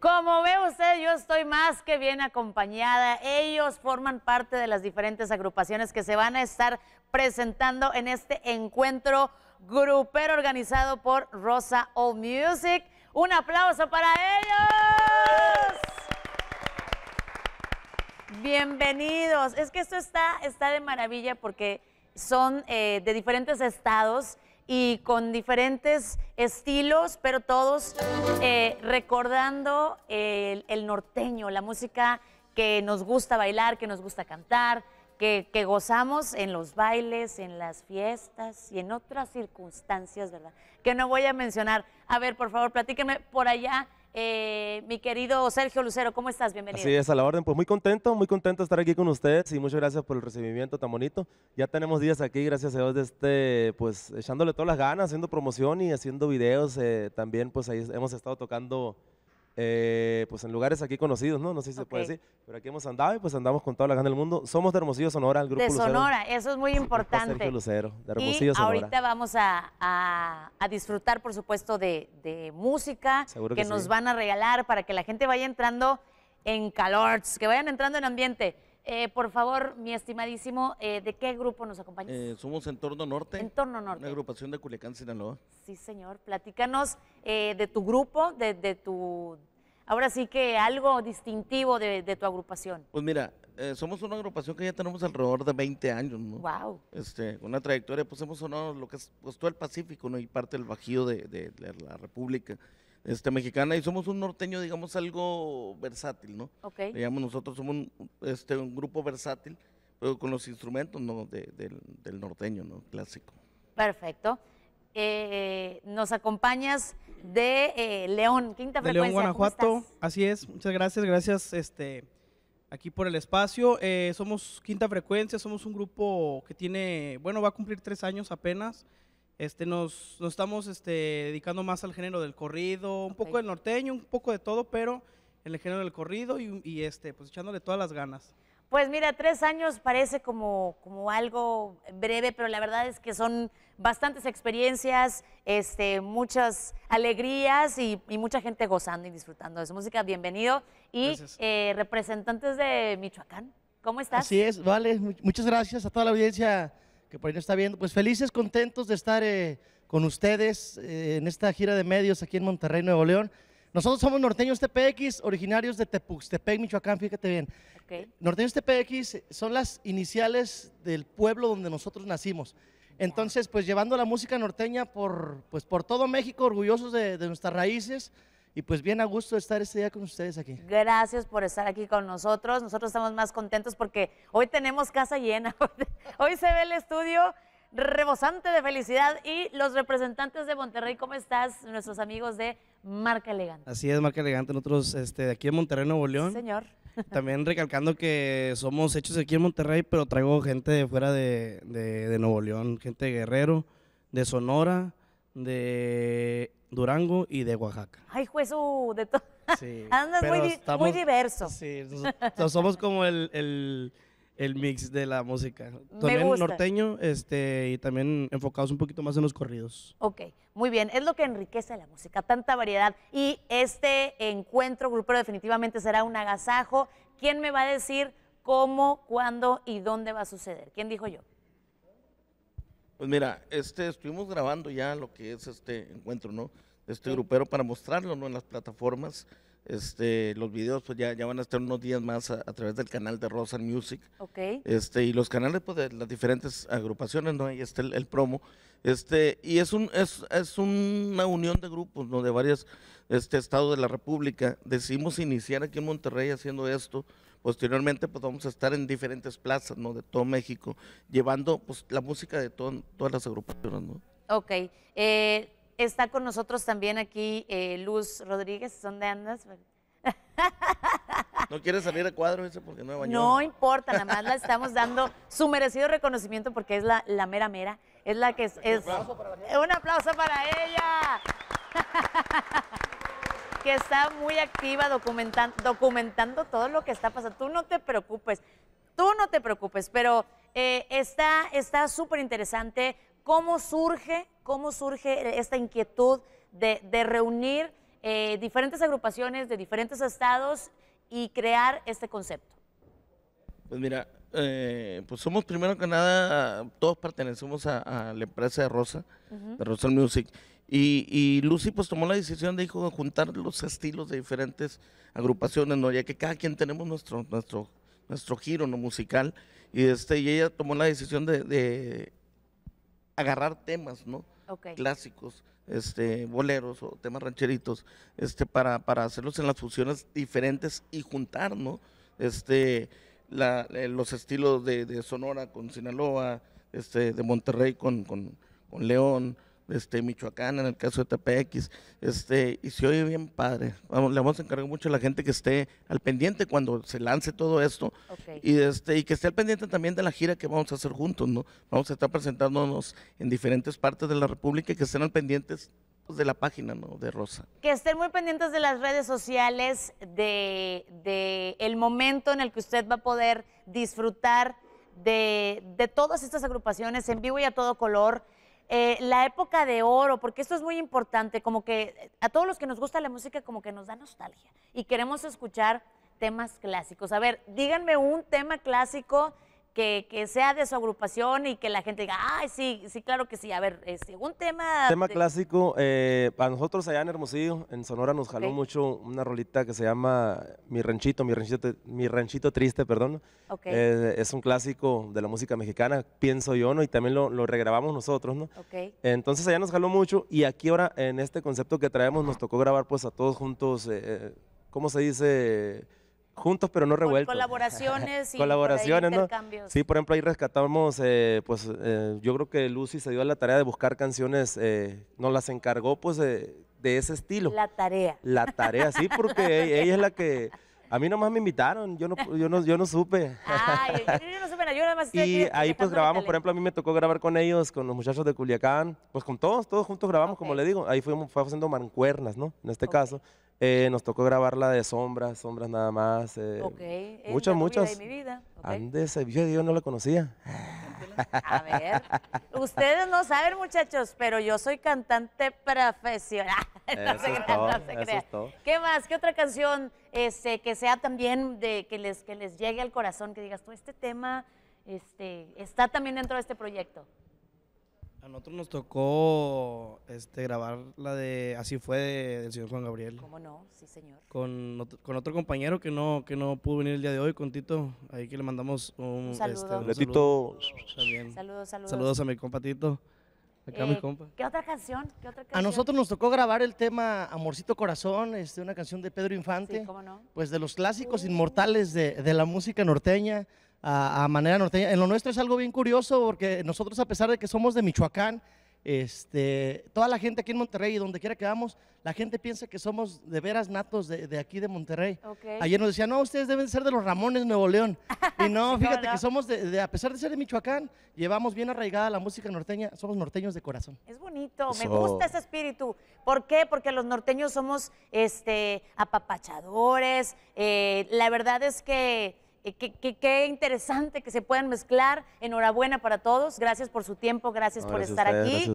Como ve usted, yo estoy más que bien acompañada. Ellos forman parte de las diferentes agrupaciones que se van a estar presentando en este encuentro grupero organizado por Rosa All Music. Un aplauso para ellos. Bienvenidos. Es que esto está, está de maravilla porque son eh, de diferentes estados y con diferentes estilos, pero todos eh, recordando el, norteño, la música que nos gusta bailar, que nos gusta cantar, que, que, gozamos en los bailes, en las fiestas y en otras circunstancias, ¿verdad? Que no voy a mencionar. A ver, por favor, platíquenme por allá. Eh, mi querido Sergio Lucero, ¿cómo estás? Bienvenido. Sí, es, a la orden. Pues muy contento, muy contento de estar aquí con ustedes y muchas gracias por el recibimiento tan bonito. Ya tenemos días aquí, gracias a Dios, este, pues echándole todas las ganas, haciendo promoción y haciendo videos. Eh, también pues ahí hemos estado tocando eh, pues en lugares aquí conocidos, ¿no? No sé si se puede decir, pero aquí hemos andado y pues andamos con toda la gana del mundo. Somos de Hermosillo, Sonora, el grupo De Sonora, eso es muy importante. Lucero, de Hermosillo, y ahorita vamos a, disfrutar, por supuesto, de, música que, nos van a regalar para que la gente vaya entrando en calor, que vayan entrando en ambiente. Eh, por favor, mi estimadísimo, eh, ¿de qué grupo nos acompaña? somos Entorno Norte. Entorno Norte. Una agrupación de Culiacán, Sinaloa. Sí, señor. Platícanos de tu grupo, de, de, tu, ahora sí que algo distintivo de, tu agrupación? Pues mira, eh, somos una agrupación que ya tenemos alrededor de 20 años, ¿no? Wow. Este, una trayectoria, pues hemos sonado lo que es pues, todo el Pacífico, ¿no? Y parte del Bajío de, la República este, Mexicana. Y somos un norteño, digamos, algo versátil, ¿no? Ok. Digamos, nosotros somos un, este, un grupo versátil, pero con los instrumentos, ¿no? del norteño, ¿no? Clásico. Perfecto. Eh, nos acompañas de eh, León, Quinta de Frecuencia. León, Guanajuato. Así es, muchas gracias, gracias este, aquí por el espacio. Eh, somos Quinta Frecuencia, somos un grupo que tiene, bueno, va a cumplir tres años apenas. Este, nos, estamos este, dedicando más al género del corrido, un poco del norteño, un poco de todo, pero en el género del corrido y, este, pues echándole todas las ganas. Pues mira, tres años parece como, como algo breve, pero la verdad es que son bastantes experiencias, este, muchas alegrías y, mucha gente gozando y disfrutando de su música. Bienvenido. Y eh, representantes de Michoacán, ¿cómo estás? Así es, vale. Muchas gracias a toda la audiencia que por ahí nos está viendo. Pues felices, contentos de estar eh, con ustedes eh, en esta gira de medios aquí en Monterrey, Nuevo León. Nosotros somos Norteños TPX, originarios de Tepuxtepec, Michoacán, fíjate bien. Okay. Norteños TPX son las iniciales del pueblo donde nosotros nacimos. Entonces, pues llevando la música norteña por, pues, por todo México, orgullosos de, de nuestras raíces. Y pues bien a gusto estar este día con ustedes aquí. Gracias por estar aquí con nosotros. Nosotros estamos más contentos porque hoy tenemos casa llena. Hoy se ve el estudio rebosante de felicidad. Y los representantes de Monterrey, ¿cómo estás? Nuestros amigos de Marca Elegante. Así es, Marca Elegante. Nosotros, este, de aquí en Monterrey, Nuevo León. señor. También recalcando que somos hechos aquí en Monterrey, pero traigo gente de fuera de, Nuevo León, gente de Guerrero, de Sonora, de Durango y de Oaxaca. Ay, juez, uh, de todo. Sí, Andas muy, muy, diverso. Sí, somos como el, el el mix de la música. También norteño este, y también enfocados un poquito más en los corridos. Ok, muy bien. Es lo que enriquece la música, tanta variedad. Y este encuentro grupero definitivamente será un agasajo. ¿Quién me va a decir cómo, cuándo y dónde va a suceder? ¿Quién dijo yo? Pues mira, este, estuvimos grabando ya lo que es este encuentro, ¿no? este grupero para mostrarlo ¿no? en las plataformas. Este, los videos pues ya, ya van a estar unos días más a, través del canal de Rosal Music. Okay. Este, y los canales pues, de las diferentes agrupaciones, ¿no? Ahí está el, promo. Este, y es un, es, es una unión de grupos, ¿no? De varios este, estados de la República. Decidimos iniciar aquí en Monterrey haciendo esto. Posteriormente, pues vamos a estar en diferentes plazas, ¿no? De todo México, llevando pues la música de todas las agrupaciones, ¿no? Ok. Eh Está con nosotros también aquí eh, Luz Rodríguez, ¿dónde andas? ¿No quiere salir de cuadro ese porque no bañó? No importa, nada más la estamos dando su merecido reconocimiento porque es la, la mera mera, es la que es... un, aplauso para ella. que está muy activa documentando todo lo que está pasando. Tú no te preocupes, tú no te preocupes, pero eh, está súper interesante ¿Cómo surge, cómo surge esta inquietud de, reunir eh, diferentes agrupaciones de diferentes estados y crear este concepto? Pues mira, eh, pues somos primero que nada, todos pertenecemos a, la empresa de Rosa, de Rosa Music. Y, Lucy pues tomó la decisión, de hijo, juntar los estilos de diferentes agrupaciones, ¿no? Ya que cada quien tenemos nuestro, nuestro, nuestro giro musical. Y, este, ella tomó la decisión de agarrar temas, ¿no? Clásicos, este, boleros o temas rancheritos, este, para, para hacerlos en las fusiones diferentes y juntar, ¿no? Este, la, eh, los estilos de, de, Sonora con Sinaloa, este, de Monterrey con, con, con León, este, Michoacán, en el caso de TPX, este, y se oye bien padre. Vamos, le vamos a encargar mucho a la gente que esté al pendiente cuando se lance todo esto y, este, y que esté al pendiente también de la gira que vamos a hacer juntos, ¿no? Vamos a estar presentándonos en diferentes partes de la República y que estén al pendientes pues, de la página, ¿no? De Rosa. Que estén muy pendientes de las redes sociales, de, el momento en el que usted va a poder disfrutar de, de todas estas agrupaciones en vivo y a todo color eh, la época de oro, porque esto es muy importante, como que eh, a todos los que nos gusta la música como que nos da nostalgia y queremos escuchar temas clásicos. A ver, díganme un tema clásico que, sea de su agrupación y que la gente diga, ay, sí, sí, claro que sí. A ver, este, un tema... Tema clásico, para eh, nosotros allá en Hermosillo, en Sonora, nos jaló mucho una rolita que se llama Mi Ranchito, Mi Ranchito, Triste, perdón. Eh, es un clásico de la música mexicana, pienso yo, ¿no? Y también lo, regrabamos nosotros, ¿no? Entonces allá nos jaló mucho y aquí ahora en este concepto que traemos nos tocó grabar pues a todos juntos, eh, ¿cómo se dice? juntos pero no revueltos. Colaboraciones y colaboraciones, Sí, por ejemplo, ahí rescatamos, eh, pues eh, yo creo que Lucy se dio a la tarea de buscar canciones, eh, nos las encargó pues de ese estilo. La tarea. La tarea, sí, porque e-, ella, es la que... A mí nomás me invitaron, yo no, yo no, yo no supe. Ay, yo, no supe, nada, yo nada Y ahí pues grabamos, por ejemplo, a mí me tocó grabar con ellos, con los muchachos de Culiacán, pues con todos, todos juntos grabamos, como le digo. Ahí fuimos, haciendo mancuernas, ¿no? En este caso. Eh, nos tocó grabar la de Sombras, Sombras nada más. Eh, ok. Muchas, Muchas, muchas. Mi vida. Andes, yo, Dios no la conocía. A ver, ustedes no saben, muchachos, pero yo soy cantante profesional. no se no ¿Qué más? ¿Qué otra canción este, que sea también de que les, que les llegue al corazón, que digas tú, este tema este, está también dentro de este proyecto? A nosotros nos tocó este, grabar la de Así fue del señor Juan Gabriel. ¿Cómo no? Sí, señor. Con, con, otro compañero que no, que no pudo venir el día de hoy, con Tito. Ahí que le mandamos un, este, saludo. Saludos, saludos. Saludos a mi compa Tito. Acá mi eh, compa. ¿qué otra, canción? ¿Qué otra A nosotros nos tocó grabar el tema Amorcito Corazón, este, una canción de Pedro Infante. Sí, ¿cómo no? Pues de los clásicos uh. inmortales de, de la música norteña a, manera norteña. En lo nuestro es algo bien curioso porque nosotros a pesar de que somos de Michoacán, este, toda la gente aquí en Monterrey y donde quiera que vamos, la gente piensa que somos de veras natos de, aquí de Monterrey. Ayer nos decían, no, ustedes deben ser de los Ramones Nuevo León. Y no, fíjate que somos, de, a pesar de ser de Michoacán, llevamos bien arraigada la música norteña, somos norteños de corazón. Es bonito, me gusta ese espíritu. ¿Por qué? Porque los norteños somos este, apapachadores. Eh, la verdad es que eh, qué interesante que se puedan mezclar. Enhorabuena para todos. Gracias por su tiempo, gracias por estar aquí.